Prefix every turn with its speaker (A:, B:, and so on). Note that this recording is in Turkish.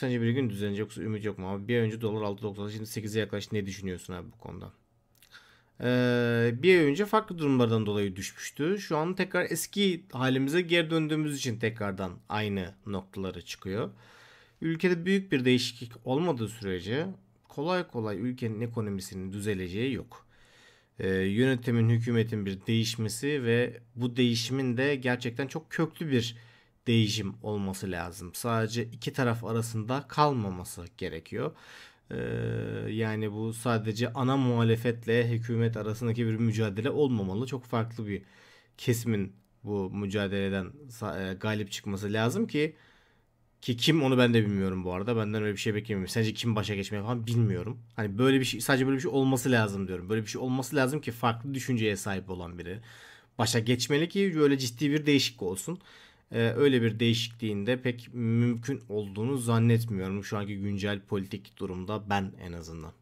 A: sence bir gün düzelecek yoksa ümit yok mu abi? Bir önce dolar 6.90 şimdi 8'e yaklaştı. Ne düşünüyorsun abi bu konuda? Ee, bir ay önce farklı durumlardan dolayı düşmüştü. Şu an tekrar eski halimize geri döndüğümüz için tekrardan aynı noktalara çıkıyor. Ülkede büyük bir değişiklik olmadığı sürece kolay kolay ülkenin ekonomisinin düzeleceği yok. Ee, yönetimin, hükümetin bir değişmesi ve bu değişimin de gerçekten çok köklü bir değişim olması lazım. Sadece iki taraf arasında kalmaması gerekiyor. Ee, yani bu sadece ana muhalefetle hükümet arasındaki bir mücadele olmamalı. Çok farklı bir kesimin bu mücadeleden e, galip çıkması lazım ki ki kim onu ben de bilmiyorum bu arada. Benden öyle bir şey beklemiyorum. Sence kim başa geçmeye falan bilmiyorum. Hani böyle bir şey sadece böyle bir şey olması lazım diyorum. Böyle bir şey olması lazım ki farklı düşünceye sahip olan biri başa geçmeli ki böyle ciddi bir değişiklik olsun. Ee, öyle bir değişikliğinde pek mümkün olduğunu zannetmiyorum şu anki güncel politik durumda ben en azından.